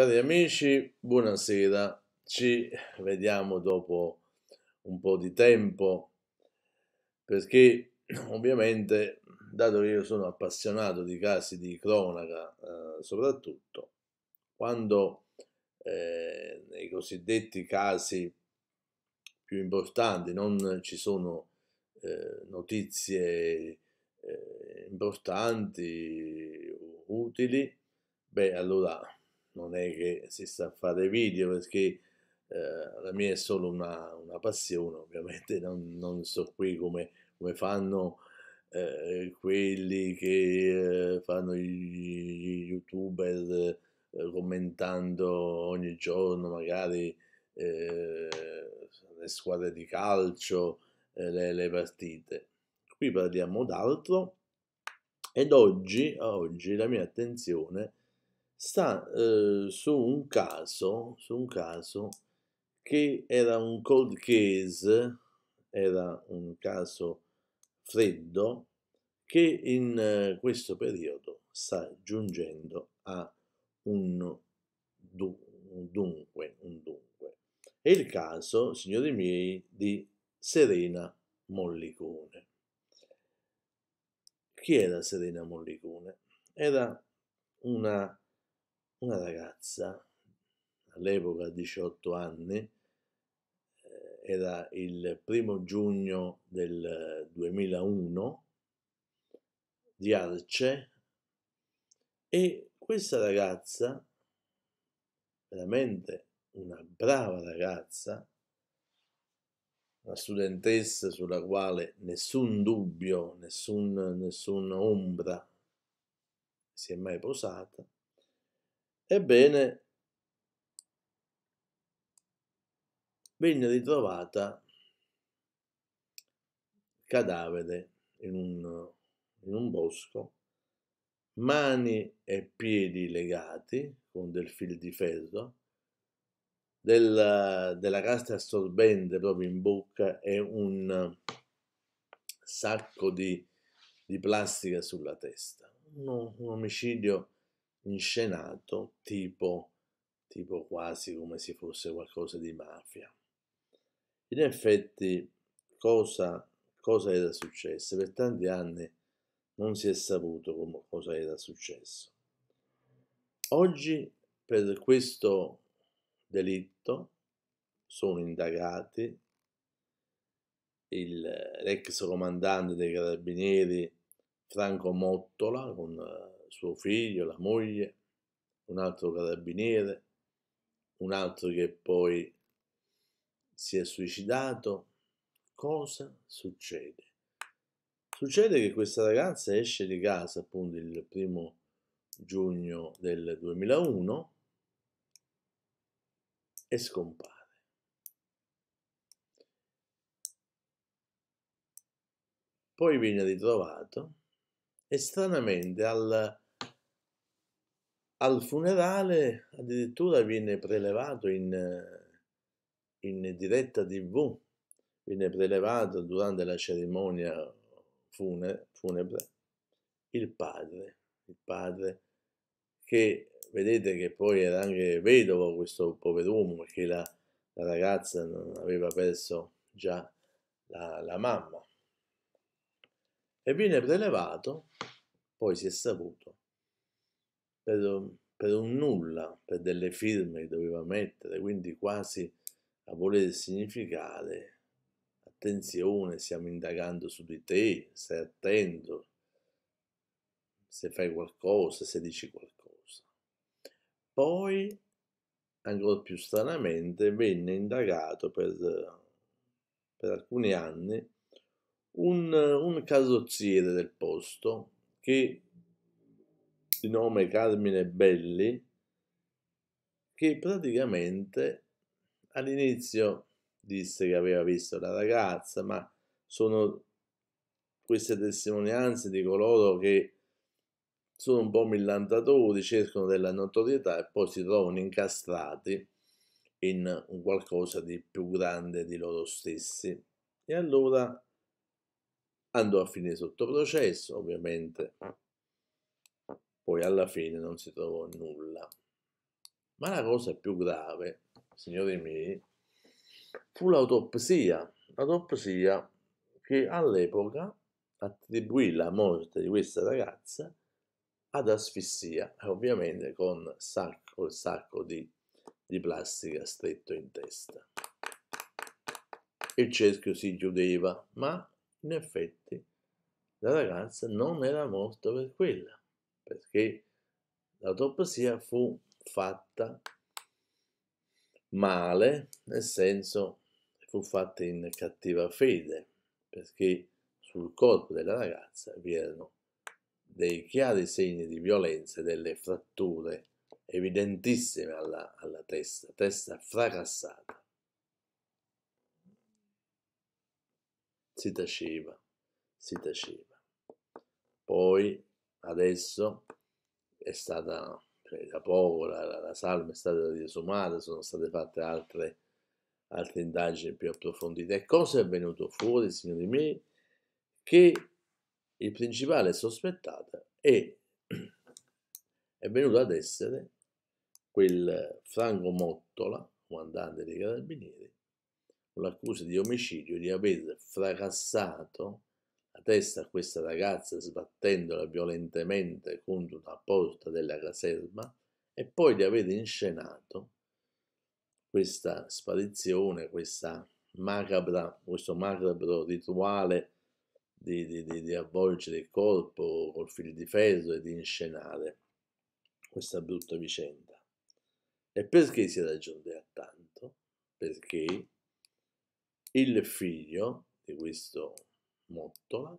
Cari amici, buonasera, ci vediamo dopo un po' di tempo perché ovviamente, dato che io sono appassionato di casi di cronaca eh, soprattutto, quando eh, nei cosiddetti casi più importanti non ci sono eh, notizie eh, importanti, utili, beh allora non è che si sta a fare video perché eh, la mia è solo una, una passione, ovviamente non, non sto qui come, come fanno eh, quelli che eh, fanno gli youtuber eh, commentando ogni giorno magari eh, le squadre di calcio, eh, le, le partite. Qui parliamo d'altro ed oggi, oggi la mia attenzione è sta eh, su, un caso, su un caso che era un cold case, era un caso freddo, che in eh, questo periodo sta giungendo a un dunque, un dunque. È il caso, signori miei, di Serena Mollicone. Chi era Serena Mollicone? Era una una ragazza, all'epoca a 18 anni, eh, era il primo giugno del 2001 di Arce e questa ragazza, veramente una brava ragazza, una studentessa sulla quale nessun dubbio, nessun, nessuna ombra si è mai posata, Ebbene, venne ritrovata cadavere in un, in un bosco, mani e piedi legati con del fil di ferro, della, della casta assorbente proprio in bocca e un sacco di, di plastica sulla testa. un, un omicidio inscenato tipo, tipo quasi come se fosse qualcosa di mafia. In effetti cosa, cosa era successo? Per tanti anni non si è saputo come, cosa era successo. Oggi per questo delitto sono indagati il, l'ex comandante dei carabinieri Franco Mottola con suo figlio, la moglie, un altro carabiniere, un altro che poi si è suicidato. Cosa succede? Succede che questa ragazza esce di casa appunto il primo giugno del 2001 e scompare. Poi viene ritrovato e stranamente al al funerale addirittura viene prelevato in, in diretta tv, viene prelevato durante la cerimonia fune, funebre il padre, il padre che vedete che poi era anche vedovo questo pover'uomo perché la, la ragazza aveva perso già la, la mamma e viene prelevato, poi si è saputo, per, per un nulla, per delle firme che doveva mettere, quindi quasi a voler significare attenzione, stiamo indagando su di te, stai attento, se fai qualcosa, se dici qualcosa. Poi, ancora più stranamente, venne indagato per, per alcuni anni un, un carrozziere del posto che di nome Carmine Belli, che praticamente all'inizio disse che aveva visto la ragazza, ma sono queste testimonianze di coloro che sono un po' millantatori, cercano della notorietà e poi si trovano incastrati in qualcosa di più grande di loro stessi. E allora andò a finire sotto processo, ovviamente poi alla fine non si trovò nulla. Ma la cosa più grave, signori miei, fu l'autopsia. L'autopsia che all'epoca attribuì la morte di questa ragazza ad asfissia, ovviamente con sacco, il sacco di, di plastica stretto in testa. Il cerchio si chiudeva, ma in effetti la ragazza non era morta per quella perché l'autopsia fu fatta male, nel senso fu fatta in cattiva fede, perché sul corpo della ragazza vi erano dei chiari segni di violenza, delle fratture evidentissime alla, alla testa, testa fracassata. Si taceva, si taceva. Poi adesso è stata cioè, da poco la, la, la, salma è stata riesumata, sono state fatte altre, altre indagini più approfondite. E cosa è venuto fuori, signori miei? Che il principale sospettato è, è venuto ad essere quel Franco Mottola, comandante dei carabinieri, con l'accusa di omicidio di aver fracassato la testa a questa ragazza sbattendola violentemente contro una porta della caserma e poi di aver inscenato questa sparizione, macabra, questo macabro rituale di, di, di, di, avvolgere il corpo col fil di ferro e di inscenare questa brutta vicenda. E perché si a tanto? Perché il figlio di questo Mottola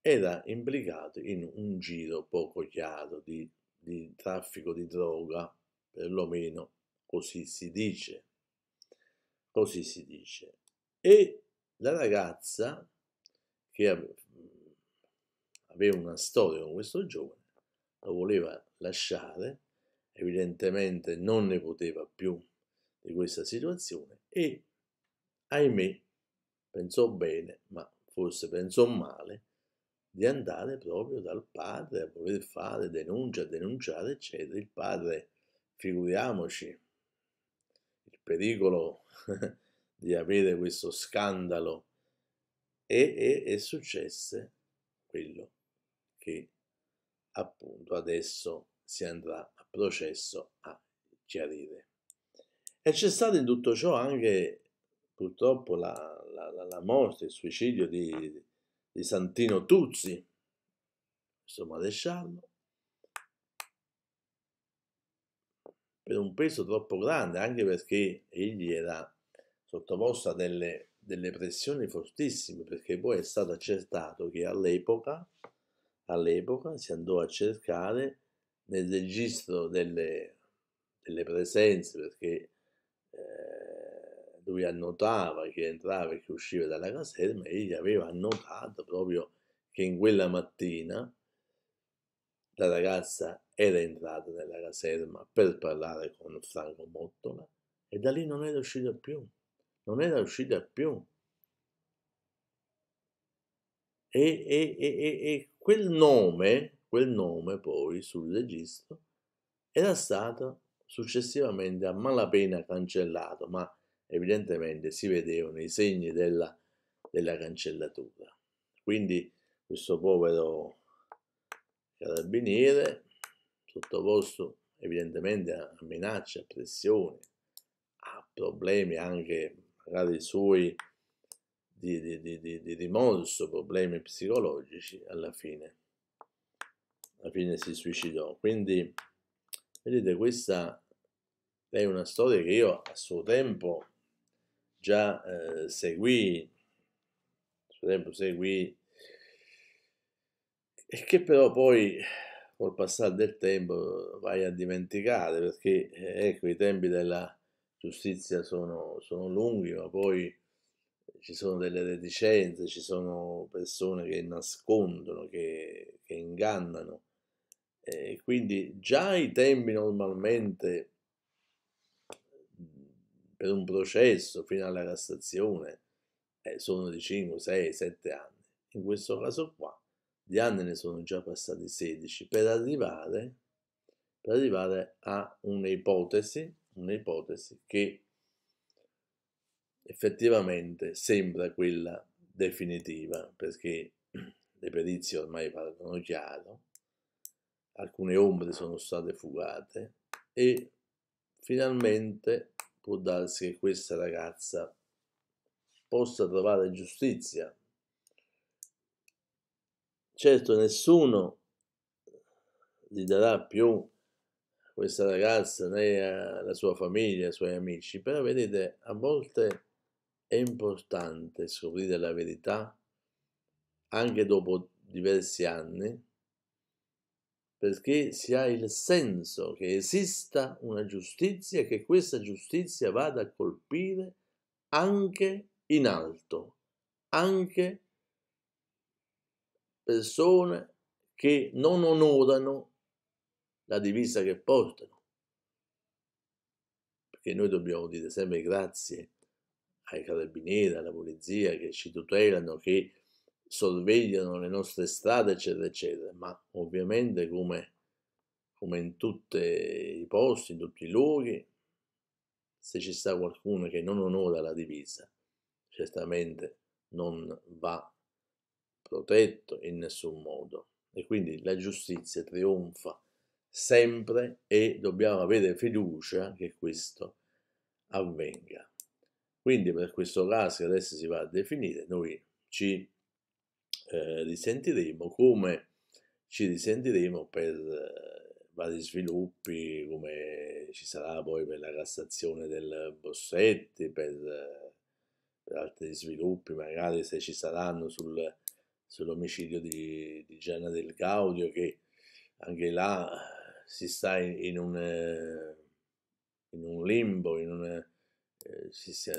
era implicato in un giro poco chiaro di, di traffico di droga, perlomeno così si dice. Così si dice. E la ragazza che aveva una storia con questo giovane, lo voleva lasciare, evidentemente non ne poteva più di questa situazione e, ahimè, pensò bene, ma forse pensò male, di andare proprio dal padre a voler fare denuncia, denunciare, eccetera. Il padre, figuriamoci, il pericolo di avere questo scandalo e, e, e successe quello che appunto adesso si andrà a processo a chiarire. E c'è stato in tutto ciò anche purtroppo la, la, la morte, il suicidio di, di Santino Tuzzi, questo maresciallo, per un peso troppo grande, anche perché egli era sottoposto a delle, delle pressioni fortissime, perché poi è stato accertato che all'epoca, all'epoca si andò a cercare nel registro delle, delle presenze, perché eh, lui annotava chi entrava e chi usciva dalla caserma e egli aveva annotato proprio che in quella mattina la ragazza era entrata nella caserma per parlare con Franco Mottola e da lì non era uscita più, non era uscita più. E, e, e, e quel nome, quel nome poi sul registro, era stato successivamente a malapena cancellato, ma evidentemente si vedevano i segni della, della cancellatura. Quindi questo povero carabiniere, sottoposto evidentemente a minacce, a pressioni, a problemi anche magari suoi di, di, di, di rimorso, problemi psicologici, alla fine, alla fine si suicidò. Quindi, vedete, questa è una storia che io a suo tempo già eh, seguì, a suo tempo seguì, e che però poi col passare del tempo vai a dimenticare, perché eh, ecco i tempi della giustizia sono, sono lunghi, ma poi ci sono delle reticenze, ci sono persone che nascondono, che, che ingannano. E quindi già i tempi normalmente per un processo fino alla Cassazione eh, sono di 5, 6, 7 anni. In questo caso qua, di anni ne sono già passati 16 per arrivare, per arrivare a un'ipotesi, un'ipotesi che effettivamente sembra quella definitiva, perché le perizie ormai parlano chiaro, alcune ombre sono state fugate e finalmente può darsi che questa ragazza possa trovare giustizia. Certo nessuno gli darà più questa ragazza né alla sua famiglia, ai suoi amici, però vedete, a volte è importante scoprire la verità anche dopo diversi anni perché si ha il senso che esista una giustizia e che questa giustizia vada a colpire anche in alto, anche persone che non onorano la divisa che portano. Perché noi dobbiamo dire sempre grazie ai carabinieri, alla polizia che ci tutelano, che sorvegliano le nostre strade, eccetera, eccetera, ma ovviamente come, come in tutti i posti, in tutti i luoghi, se ci sta qualcuno che non onora la divisa, certamente non va protetto in nessun modo. E quindi la giustizia trionfa sempre e dobbiamo avere fiducia che questo avvenga. Quindi per questo caso che adesso si va a definire, noi ci eh, risentiremo, come ci risentiremo per eh, vari sviluppi, come ci sarà poi per la cassazione del Bossetti, per, eh, per altri sviluppi, magari se ci saranno sul, sull'omicidio di, di Gianna del Gaudio, che anche là si sta in, in, un, in un, limbo, in un, eh, si sta,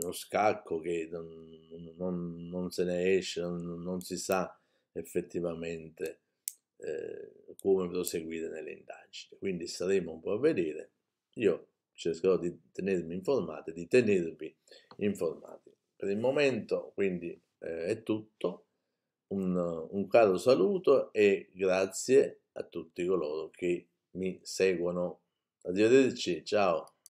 uno scacco che non, non, non se ne esce, non, non si sa effettivamente eh, come proseguire nelle indagini. Quindi staremo un po' a vedere. Io cercherò di tenermi informati, di tenervi informati. Per il momento quindi eh, è tutto. Un, un caro saluto e grazie a tutti coloro che mi seguono. Arrivederci, ciao.